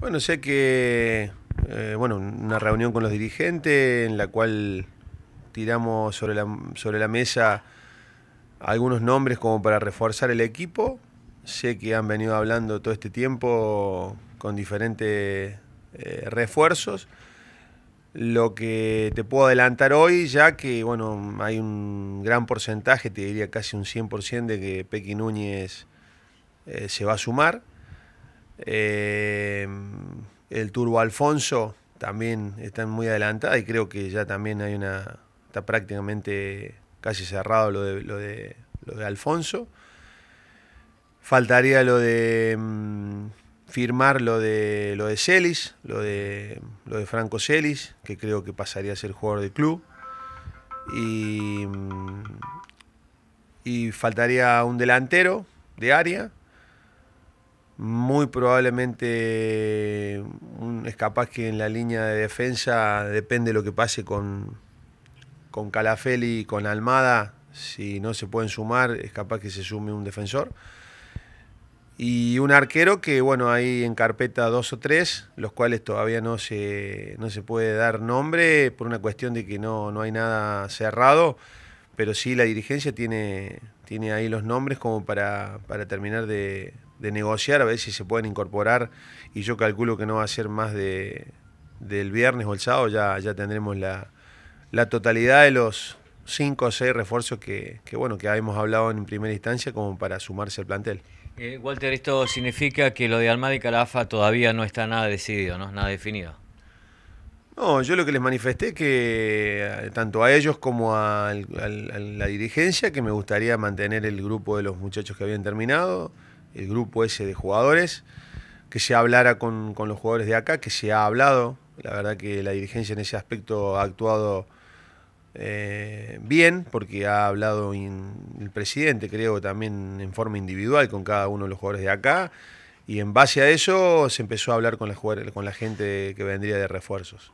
Bueno, sé que, eh, bueno, una reunión con los dirigentes en la cual tiramos sobre la, sobre la mesa algunos nombres como para reforzar el equipo. Sé que han venido hablando todo este tiempo con diferentes eh, refuerzos. Lo que te puedo adelantar hoy, ya que bueno, hay un gran porcentaje, te diría casi un 100% de que Pequi Núñez eh, se va a sumar. Eh, el Turbo Alfonso también está muy adelantado y creo que ya también hay una. Está prácticamente casi cerrado lo de, lo de, Alfonso. Faltaría lo de mm, firmar lo de lo de Celis, lo de, lo de Franco Celis, que creo que pasaría a ser jugador del club. Y, mm, y faltaría un delantero de área muy probablemente es capaz que en la línea de defensa, depende lo que pase con, con Calafeli y con Almada, si no se pueden sumar, es capaz que se sume un defensor. Y un arquero que, bueno, hay en carpeta dos o tres, los cuales todavía no se, no se puede dar nombre por una cuestión de que no, no hay nada cerrado, pero sí la dirigencia tiene, tiene ahí los nombres como para terminar de, de negociar, a ver si se pueden incorporar y yo calculo que no va a ser más de, del viernes o el sábado, ya, ya tendremos la, totalidad de los cinco o seis refuerzos que, que, bueno, que habíamos hablado en primera instancia como para sumarse al plantel. Eh, Walter, esto significa que lo de Almada y Calafa todavía no está nada decidido, ¿no? Nada definido. No, yo lo que les manifesté que eh, tanto a ellos como a la dirigencia que me gustaría mantener el grupo de los muchachos que habían terminado el grupo ese de jugadores, que se hablara con, con, los jugadores de acá, que se ha hablado. La verdad que la dirigencia en ese aspecto ha actuado eh, bien, porque ha hablado el presidente, creo, también en forma individual con cada uno de los jugadores de acá. Y en base a eso se empezó a hablar con la, con la gente que vendría de refuerzos.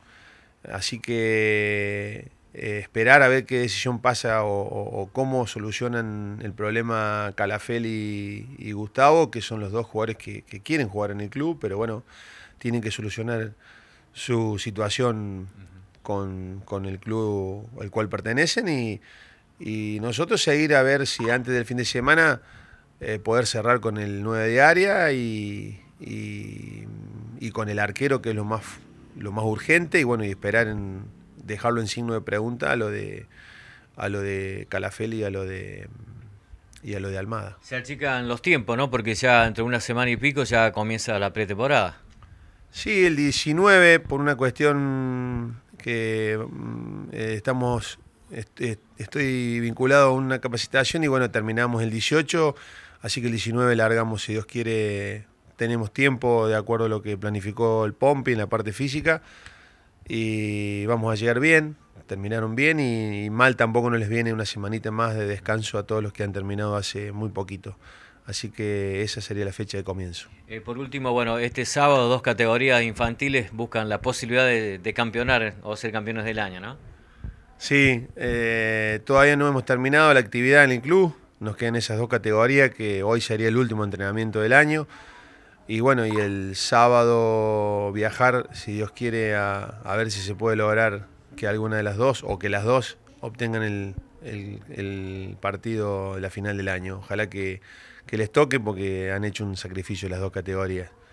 Así que eh, esperar a ver qué decisión pasa o, cómo solucionan el problema Calafel y, Gustavo, que son los dos jugadores que, quieren jugar en el club, pero bueno, tienen que solucionar su situación con, el club al cual pertenecen y, nosotros seguir a ver si antes del fin de semana eh, poder cerrar con el 9 de área y, y, con el arquero, que es lo más, lo más urgente, y bueno, y esperar en dejarlo en signo de pregunta a lo de a lo de Calafel y a lo de y a lo de Almada. Se achican los tiempos, ¿no? Porque ya entre una semana y pico ya comienza la pretemporada. Sí, el 19 por una cuestión que mm, eh, estamos estoy vinculado a una capacitación y bueno, terminamos el 18, así que el 19 largamos si Dios quiere tenemos tiempo de acuerdo a lo que planificó el Pompi en la parte física y vamos a llegar bien. Terminaron bien y, mal tampoco no les viene una semanita más de descanso a todos los que han terminado hace muy poquito. Así que esa sería la fecha de comienzo. Eh, por último, bueno, este sábado dos categorías infantiles buscan la posibilidad de, campeonar o ser campeones del año, ¿no? Sí, eh, todavía no hemos terminado la actividad en el club. Nos quedan esas dos categorías que hoy sería el último entrenamiento del año. Y bueno, y el sábado viajar, si Dios quiere, a, a ver si se puede lograr que alguna de las dos o que las dos obtengan el, el, el partido, la final del año. Ojalá que, que les toque porque han hecho un sacrificio las dos categorías.